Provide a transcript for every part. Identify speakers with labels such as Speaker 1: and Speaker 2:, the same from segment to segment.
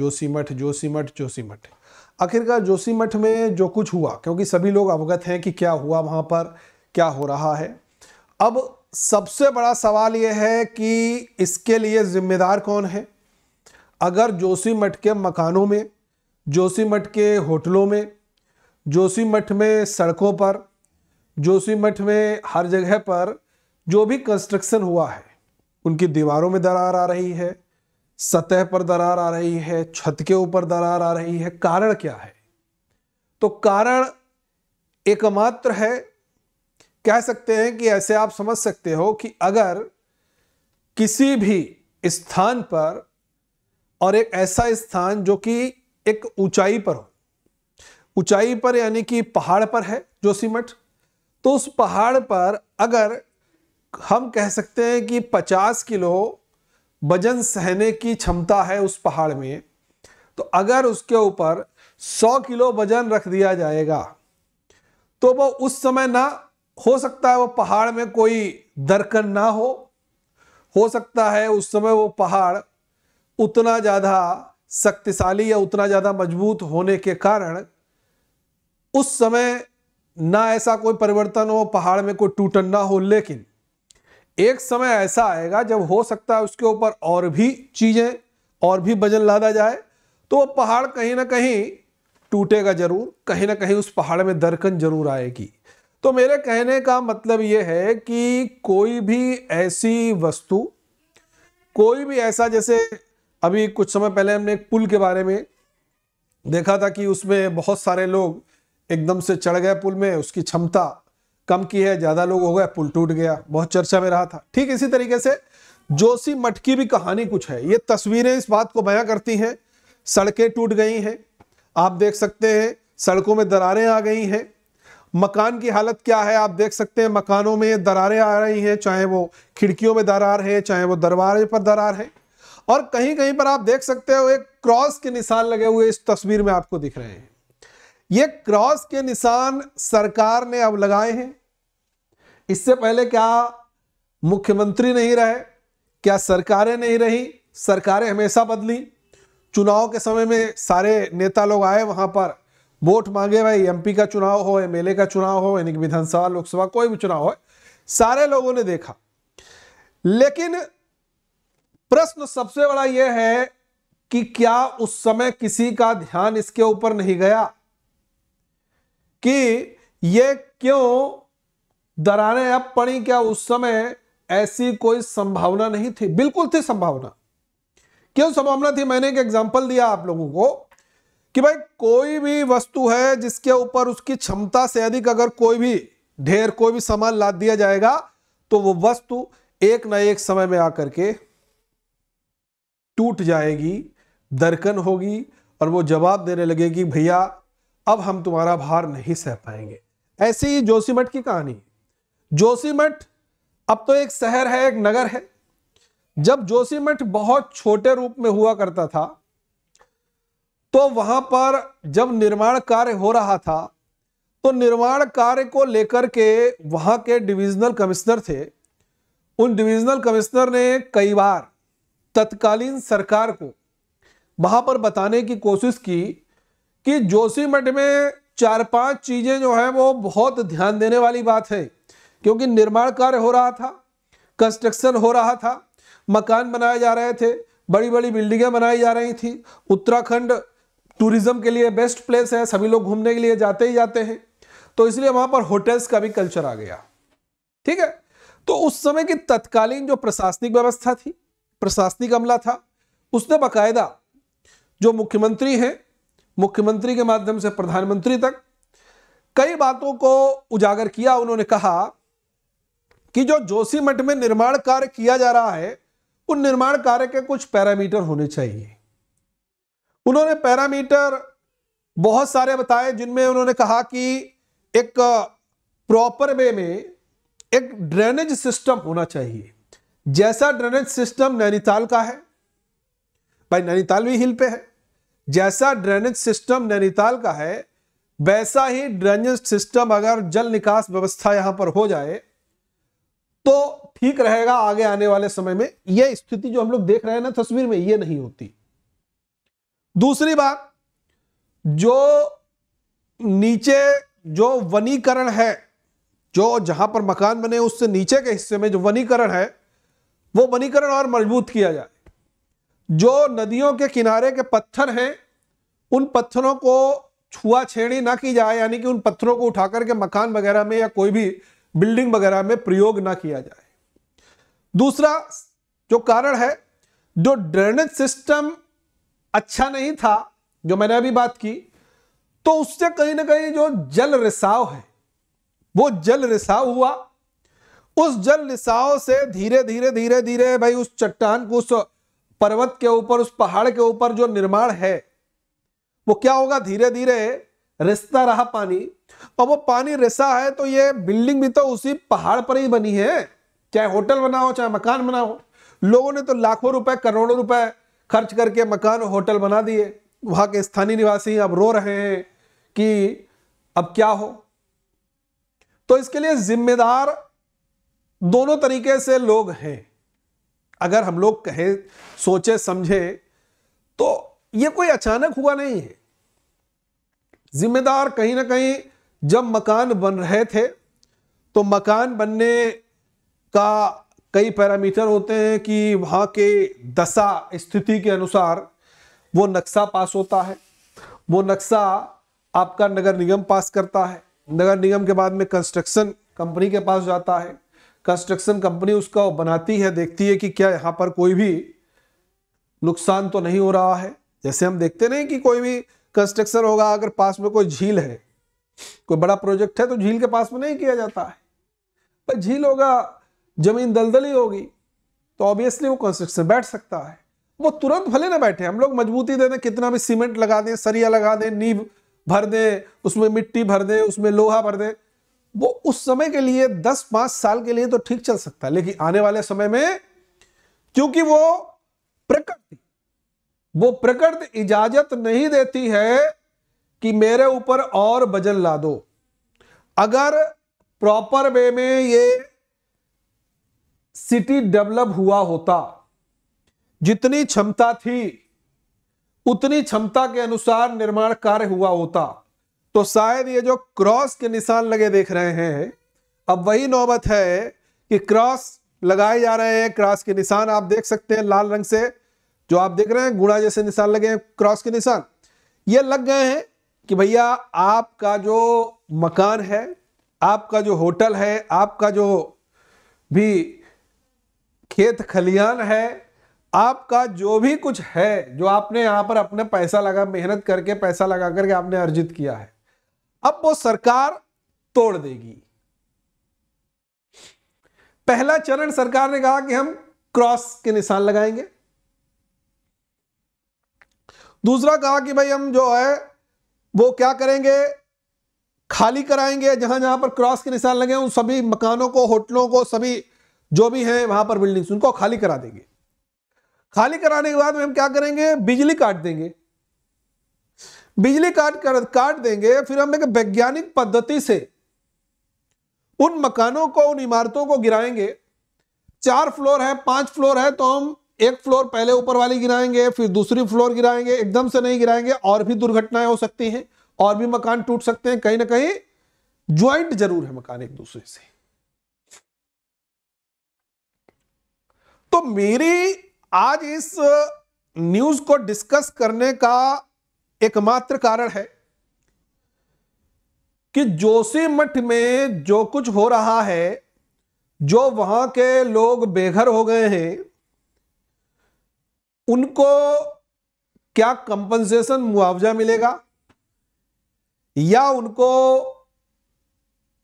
Speaker 1: जोशीमठ जोशीमठ जोशीमठ आखिरकार जोशीमठ में जो कुछ हुआ क्योंकि सभी लोग अवगत हैं कि क्या हुआ वहाँ पर क्या हो रहा है अब सबसे बड़ा सवाल यह है कि इसके लिए जिम्मेदार कौन है अगर जोशीमठ के मकानों में जोशीमठ के होटलों में जोशीमठ में सड़कों पर जोशीमठ में हर जगह पर जो भी कंस्ट्रक्शन हुआ है उनकी दीवारों में दरार आ रही है सतह पर दरार आ रही है छत के ऊपर दरार आ रही है कारण क्या है तो कारण एकमात्र है कह सकते हैं कि ऐसे आप समझ सकते हो कि अगर किसी भी स्थान पर और एक ऐसा स्थान जो कि एक ऊंचाई पर हो ऊंचाई पर यानी कि पहाड़ पर है जोशीमठ तो उस पहाड़ पर अगर हम कह सकते हैं कि 50 किलो वजन सहने की क्षमता है उस पहाड़ में तो अगर उसके ऊपर 100 किलो वजन रख दिया जाएगा तो वो उस समय ना हो सकता है वो पहाड़ में कोई दरकन ना हो हो सकता है उस समय वो पहाड़ उतना ज़्यादा शक्तिशाली या उतना ज़्यादा मजबूत होने के कारण उस समय ना ऐसा कोई परिवर्तन हो पहाड़ में कोई टूटन ना हो लेकिन एक समय ऐसा आएगा जब हो सकता है उसके ऊपर और भी चीज़ें और भी वजन लादा जाए तो वह पहाड़ कहीं ना कहीं टूटेगा जरूर कहीं ना कहीं उस पहाड़ में दरकन जरूर आएगी तो मेरे कहने का मतलब ये है कि कोई भी ऐसी वस्तु कोई भी ऐसा जैसे अभी कुछ समय पहले हमने एक पुल के बारे में देखा था कि उसमें बहुत सारे लोग एकदम से चढ़ गए पुल में उसकी क्षमता कम की है ज़्यादा लोग हो गए पुल टूट गया बहुत चर्चा में रहा था ठीक इसी तरीके से जोशी मठ की भी कहानी कुछ है ये तस्वीरें इस बात को बयां करती हैं सड़कें टूट गई हैं आप देख सकते हैं सड़कों में दरारें आ गई हैं मकान की हालत क्या है आप देख सकते हैं मकानों में दरारें आ रही हैं चाहे वो खिड़कियों में दरार है चाहे वो दरवाजे पर दरार है और कहीं कहीं पर आप देख सकते हो एक क्रॉस के निशान लगे हुए इस तस्वीर में आपको दिख रहे हैं ये क्रॉस के निशान सरकार ने अब लगाए हैं इससे पहले क्या मुख्यमंत्री नहीं रहे क्या सरकारें नहीं रही सरकारें हमेशा बदली चुनाव के समय में सारे नेता लोग आए वहां पर वोट मांगे भाई एमपी का चुनाव हो एमएलए का चुनाव हो यानी विधानसभा लोकसभा कोई भी चुनाव हो सारे लोगों ने देखा लेकिन प्रश्न सबसे बड़ा यह है कि क्या उस समय किसी का ध्यान इसके ऊपर नहीं गया कि ये क्यों दराने अब पड़ी क्या उस समय ऐसी कोई संभावना नहीं थी बिल्कुल थी संभावना क्यों संभावना थी मैंने एक एग्जाम्पल दिया आप लोगों को कि भाई कोई भी वस्तु है जिसके ऊपर उसकी क्षमता से अधिक अगर कोई भी ढेर कोई भी सामान लाद दिया जाएगा तो वो वस्तु एक ना एक समय में आकर के टूट जाएगी दरकन होगी और वो जवाब देने लगेगी भैया अब हम तुम्हारा भार नहीं सह पाएंगे ऐसी ही जोशीमठ की कहानी जोशीमठ अब तो एक शहर है एक नगर है जब जोशीमठ बहुत छोटे रूप में हुआ करता था तो वहां पर जब निर्माण कार्य हो रहा था तो निर्माण कार्य को लेकर के वहां के डिविजनल कमिश्नर थे उन डिविजनल कमिश्नर ने कई बार तत्कालीन सरकार को वहां पर बताने की कोशिश की कि जोशी मठ में चार पांच चीज़ें जो है वो बहुत ध्यान देने वाली बात है क्योंकि निर्माण कार्य हो रहा था कंस्ट्रक्शन हो रहा था मकान बनाए जा रहे थे बड़ी बड़ी बिल्डिंगें बनाई जा रही थी उत्तराखंड टूरिज्म के लिए बेस्ट प्लेस है सभी लोग घूमने के लिए जाते ही जाते हैं तो इसलिए वहां पर होटल्स का भी कल्चर आ गया ठीक है तो उस समय की तत्कालीन जो प्रशासनिक व्यवस्था थी प्रशासनिक अमला था उसने बाकायदा जो मुख्यमंत्री हैं मुख्यमंत्री के माध्यम से प्रधानमंत्री तक कई बातों को उजागर किया उन्होंने कहा कि जो जोशीमठ में निर्माण कार्य किया जा रहा है उन निर्माण कार्य के कुछ पैरामीटर होने चाहिए उन्होंने पैरामीटर बहुत सारे बताए जिनमें उन्होंने कहा कि एक प्रॉपर वे में एक ड्रेनेज सिस्टम होना चाहिए जैसा ड्रेनेज सिस्टम नैनीताल का है भाई नैनीताल भी हिल पे है जैसा ड्रेनेज सिस्टम नैनीताल का है वैसा ही ड्रेनेज सिस्टम अगर जल निकास व्यवस्था यहां पर हो जाए तो ठीक रहेगा आगे आने वाले समय में यह स्थिति जो हम लोग देख रहे हैं ना तस्वीर में यह नहीं होती दूसरी बात जो नीचे जो वनीकरण है जो जहां पर मकान बने उससे नीचे के हिस्से में जो वनीकरण है वो वनीकरण और मजबूत किया जाए जो नदियों के किनारे के पत्थर हैं उन पत्थरों को छुआछेड़ी ना की जाए यानी कि उन पत्थरों को उठाकर के मकान वगैरह में या कोई भी बिल्डिंग वगैरह में प्रयोग ना किया जाए दूसरा जो कारण है जो ड्रेनेज सिस्टम अच्छा नहीं था जो मैंने अभी बात की तो उससे कहीं ना कहीं जो जल रिसाव है वो जल रिसाव हुआ उस जल रिसाव से धीरे धीरे धीरे धीरे भाई उस चट्टान को उस पर्वत के ऊपर उस पहाड़ के ऊपर जो निर्माण है वो क्या होगा धीरे धीरे रिसता रहा पानी और वो पानी रिसा है तो ये बिल्डिंग भी तो उसी पहाड़ पर ही बनी है चाहे होटल बना हो चाहे मकान बना हो लोगों ने तो लाखों रुपए करोड़ों रुपए खर्च करके मकान होटल बना दिए वहां के स्थानीय निवासी अब रो रहे हैं कि अब क्या हो तो इसके लिए जिम्मेदार दोनों तरीके से लोग हैं अगर हम लोग कहें सोचे समझे तो ये कोई अचानक हुआ नहीं है जिम्मेदार कहीं ना कहीं जब मकान बन रहे थे तो मकान बनने का कई पैरामीटर होते हैं कि वहाँ के दशा स्थिति के अनुसार वो नक्शा पास होता है वो नक्शा आपका नगर निगम पास करता है नगर निगम के बाद में कंस्ट्रक्शन कंपनी के पास जाता है कंस्ट्रक्शन कंपनी उसका बनाती है देखती है कि क्या यहाँ पर कोई भी नुकसान तो नहीं हो रहा है जैसे हम देखते नहीं कि कोई भी कंस्ट्रक्शन होगा अगर पास में कोई झील है कोई बड़ा प्रोजेक्ट है तो झील के पास में नहीं किया जाता है पर झील होगा जमीन दलदली होगी तो ऑब्वियसली वो कंस्ट्रक्शन बैठ सकता है वो तुरंत भले ना बैठे हम लोग मजबूती दे दें कितना भी सीमेंट लगा दें सरिया लगा दें नींब भर दें उसमें मिट्टी भर दें उसमें लोहा भर दें वो उस समय के लिए दस पांच साल के लिए तो ठीक चल सकता है लेकिन आने वाले समय में क्योंकि वो प्रकृति वो प्रकृति इजाजत नहीं देती है कि मेरे ऊपर और वजन ला दो अगर प्रॉपर वे में ये सिटी डेवलप हुआ होता जितनी क्षमता थी उतनी क्षमता के अनुसार निर्माण कार्य हुआ होता तो शायद ये जो क्रॉस के निशान लगे देख रहे हैं अब वही नौबत है कि क्रॉस लगाए जा रहे हैं क्रॉस के निशान आप देख सकते हैं लाल रंग से जो आप देख रहे हैं गुणा जैसे निशान लगे हैं क्रॉस के निशान ये लग गए हैं कि भैया आपका जो मकान है आपका जो होटल है आपका जो भी खेत खलियान है आपका जो भी कुछ है जो आपने यहाँ पर अपने पैसा लगा मेहनत करके पैसा लगा करके आपने अर्जित किया है अब वो सरकार तोड़ देगी पहला चरण सरकार ने कहा कि हम क्रॉस के निशान लगाएंगे दूसरा कहा कि भाई हम जो है वो क्या करेंगे खाली कराएंगे जहां जहां पर क्रॉस के निशान लगे उन सभी मकानों को होटलों को सभी जो भी हैं वहां पर बिल्डिंग्स उनको खाली करा देंगे खाली कराने के बाद में हम क्या करेंगे बिजली काट देंगे बिजली काट कर काट देंगे फिर हम एक वैज्ञानिक पद्धति से उन मकानों को उन इमारतों को गिराएंगे चार फ्लोर है पांच फ्लोर है तो हम एक फ्लोर पहले ऊपर वाली गिराएंगे फिर दूसरी फ्लोर गिराएंगे एकदम से नहीं गिराएंगे और भी दुर्घटनाएं हो सकती हैं और भी मकान टूट सकते हैं कहीं ना कहीं ज्वाइंट जरूर है मकान एक दूसरे से तो मेरी आज इस न्यूज को डिस्कस करने का एकमात्र कारण है कि जोशी मठ में जो कुछ हो रहा है जो वहां के लोग बेघर हो गए हैं उनको क्या कंपनसेशन मुआवजा मिलेगा या उनको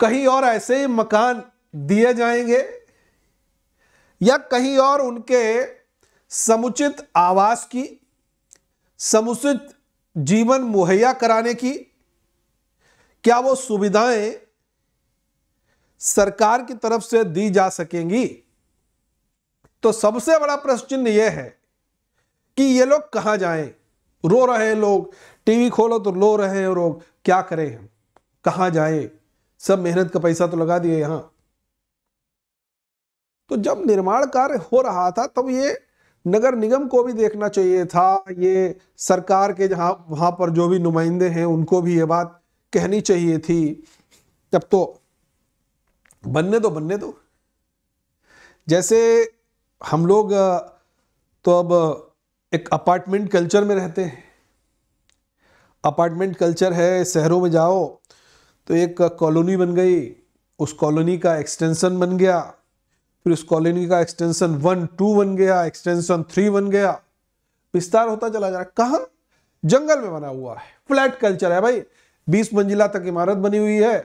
Speaker 1: कहीं और ऐसे ही मकान दिए जाएंगे या कहीं और उनके समुचित आवास की समुचित जीवन मुहैया कराने की क्या वो सुविधाएं सरकार की तरफ से दी जा सकेंगी तो सबसे बड़ा प्रश्न यह है कि ये लोग कहां जाएं रो रहे हैं लोग टीवी खोलो तो रो रहे हैं लोग क्या करें हम कहाँ जाएं सब मेहनत का पैसा तो लगा दिए यहां तो जब निर्माण कार्य हो रहा था तब तो ये नगर निगम को भी देखना चाहिए था ये सरकार के जहाँ वहाँ पर जो भी नुमाइंदे हैं उनको भी ये बात कहनी चाहिए थी तब तो बनने दो बनने दो जैसे हम लोग तो अब एक अपार्टमेंट कल्चर में रहते हैं अपार्टमेंट कल्चर है शहरों में जाओ तो एक कॉलोनी बन गई उस कॉलोनी का एक्सटेंशन बन गया फिर उस कॉलोनी का एक्सटेंशन वन टू बन गया एक्सटेंशन थ्री बन गया विस्तार होता चला जा रहा है कहाँ जंगल में बना हुआ है फ्लैट कल्चर है भाई बीस मंजिला तक इमारत बनी हुई है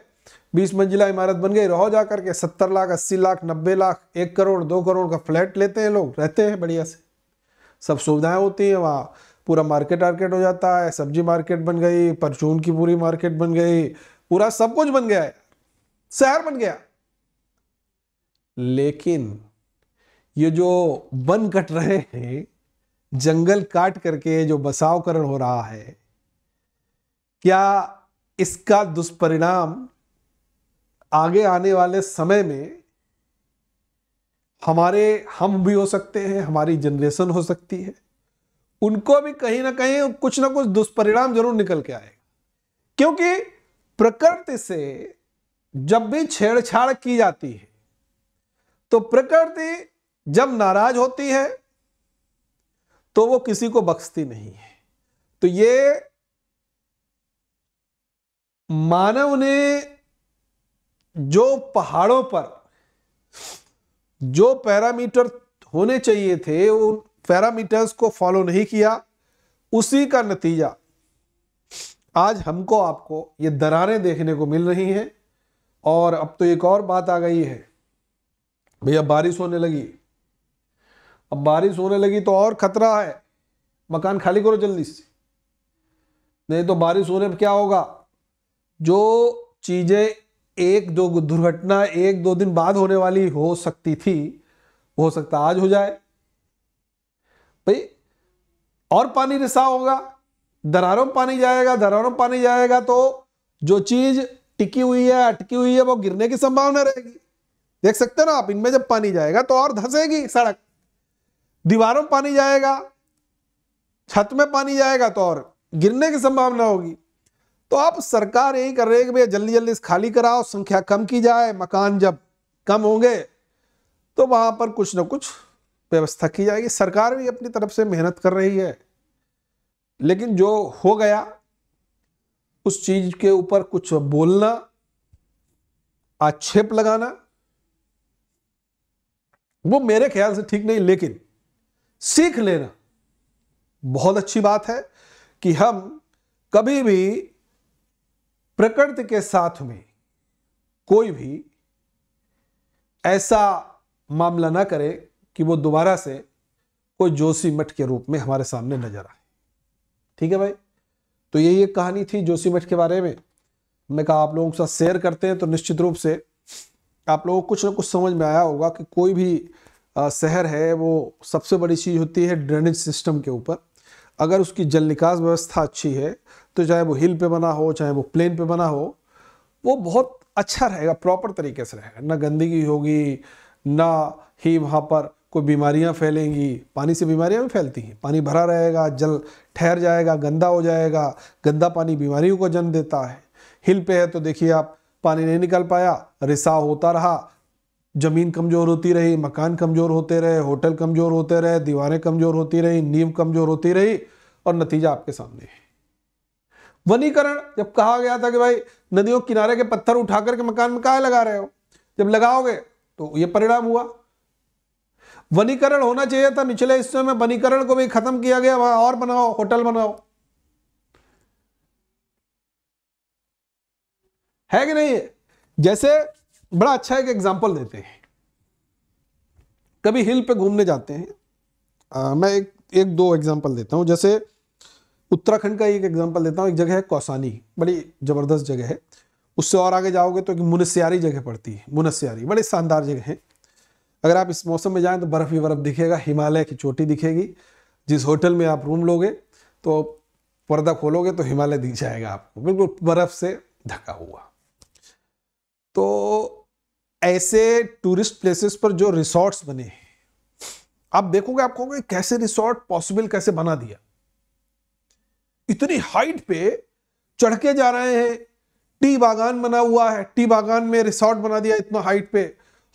Speaker 1: बीस मंजिला इमारत बन गई रहो जा करके सत्तर लाख अस्सी लाख नब्बे लाख एक करोड़ दो करोड़ का फ्लैट लेते हैं लोग रहते हैं बढ़िया से सब सुविधाएं होती हैं वहाँ पूरा मार्केट वार्केट हो जाता है सब्जी मार्केट बन गई परचून की पूरी मार्केट बन गई पूरा सब कुछ बन गया है शहर बन गया लेकिन ये जो वन कट रहे हैं जंगल काट करके जो बसावकरण हो रहा है क्या इसका दुष्परिणाम आगे आने वाले समय में हमारे हम भी हो सकते हैं हमारी जनरेशन हो सकती है उनको भी कहीं ना कहीं कुछ ना कुछ दुष्परिणाम जरूर निकल के आएगा क्योंकि प्रकृति से जब भी छेड़छाड़ की जाती है तो प्रकृति जब नाराज होती है तो वो किसी को बख्शती नहीं है तो ये मानव ने जो पहाड़ों पर जो पैरामीटर होने चाहिए थे उन पैरामीटर्स को फॉलो नहीं किया उसी का नतीजा आज हमको आपको ये दरारें देखने को मिल रही हैं और अब तो एक और बात आ गई है भैया बारिश होने लगी अब बारिश होने लगी तो और खतरा है मकान खाली करो जल्दी से नहीं तो बारिश होने पर क्या होगा जो चीज़ें एक दो दुर्घटना एक दो दिन बाद होने वाली हो सकती थी हो सकता आज हो जाए भाई और पानी रिसाव होगा दरारों में पानी जाएगा दरारों में पानी जाएगा तो जो चीज़ टिकी हुई है अटकी हुई है वो गिरने की संभावना रहेगी देख सकते हो ना आप इनमें जब पानी जाएगा तो और धसेगी सड़क दीवारों में पानी जाएगा छत में पानी जाएगा तो और गिरने की संभावना होगी तो आप सरकार यही कर रहे हैं कि भैया जल्दी जल्दी इस खाली कराओ संख्या कम की जाए मकान जब कम होंगे तो वहां पर कुछ ना कुछ व्यवस्था की जाएगी सरकार भी अपनी तरफ से मेहनत कर रही है लेकिन जो हो गया उस चीज के ऊपर कुछ बोलना आक्षेप लगाना वो मेरे ख्याल से ठीक नहीं लेकिन सीख लेना बहुत अच्छी बात है कि हम कभी भी प्रकृति के साथ में कोई भी ऐसा मामला ना करे कि वो दोबारा से कोई जोशी मठ के रूप में हमारे सामने नजर आए ठीक है भाई तो यही एक कहानी थी जोशी मठ के बारे में मैं कहा आप लोगों के साथ शेयर करते हैं तो निश्चित रूप से आप लोगों को कुछ ना कुछ समझ में आया होगा कि कोई भी शहर है वो सबसे बड़ी चीज़ होती है ड्रेनेज सिस्टम के ऊपर अगर उसकी जल निकास व्यवस्था अच्छी है तो चाहे वो हिल पे बना हो चाहे वो प्लेन पे बना हो वो बहुत अच्छा रहेगा प्रॉपर तरीके से रहेगा ना गंदगी होगी ना ही वहाँ पर कोई बीमारियाँ फैलेंगी पानी से बीमारियाँ भी फैलती हैं पानी भरा रहेगा जल ठहर जाएगा गंदा हो जाएगा गंदा पानी बीमारियों को जन्म देता है हिल पे है तो देखिए आप पानी नहीं निकल पाया रिसाव होता रहा ज़मीन कमज़ोर होती रही मकान कमज़ोर होते रहे होटल कमज़ोर होते रहे दीवारें कमज़ोर होती रही नींव कमज़ोर होती रही और नतीजा आपके सामने है वनीकरण जब कहा गया था कि भाई नदियों किनारे के पत्थर उठा करके मकान में कहा लगा रहे हो जब लगाओगे तो ये परिणाम हुआ वनीकरण होना चाहिए था निचले हिस्सों में वनीकरण को भी खत्म किया गया और बनाओ होटल बनाओ है कि नहीं जैसे बड़ा अच्छा एक एग्जाम्पल देते हैं कभी हिल पे घूमने जाते हैं आ, मैं एक एक दो एग्जाम्पल देता हूँ जैसे उत्तराखंड का एक एग्जाम्पल देता हूँ एक जगह है कौसानी बड़ी ज़बरदस्त जगह है उससे और आगे जाओगे तो एक मुनस्यारी जगह पड़ती है मुनस्यारी बड़ी शानदार जगह है अगर आप इस मौसम में जाएँ तो बर्फ़ ही बर्फ़ दिखेगा हिमालय की चोटी दिखेगी जिस होटल में आप रूम लोगे तो पर्दा खोलोगे तो हिमालय दिख जाएगा आपको बिल्कुल बर्फ़ से ढका हुआ ऐसे टूरिस्ट प्लेसेस पर जो रिसॉर्ट्स बने हैं आप देखोगे आप कहोगे कैसे रिसोर्ट पॉसिबल कैसे बना दिया इतनी हाइट पे चढ़ के जा रहे हैं टी बागान बना हुआ है टी बागान में रिसोर्ट बना दिया इतना हाइट पे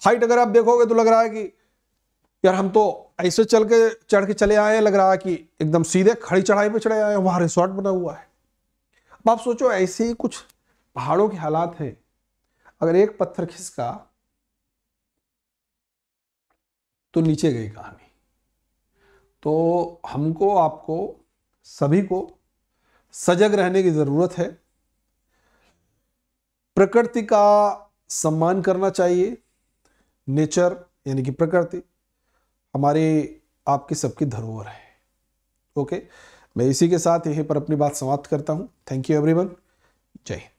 Speaker 1: हाइट अगर आप देखोगे तो लग रहा है कि यार हम तो ऐसे चल के चढ़ के चले आए हैं लग रहा है कि एकदम सीधे खड़ी चढ़ाई पे चढ़े आए हैं वहां रिसोर्ट बना हुआ है अब आप सोचो ऐसे ही कुछ पहाड़ों के हालात हैं अगर एक पत्थर खिसका तो नीचे गई कहानी तो हमको आपको सभी को सजग रहने की ज़रूरत है प्रकृति का सम्मान करना चाहिए नेचर यानी कि प्रकृति हमारी आपकी सबकी धरोहर है ओके मैं इसी के साथ यहीं पर अपनी बात समाप्त करता हूं थैंक यू एवरीवन जय हिंद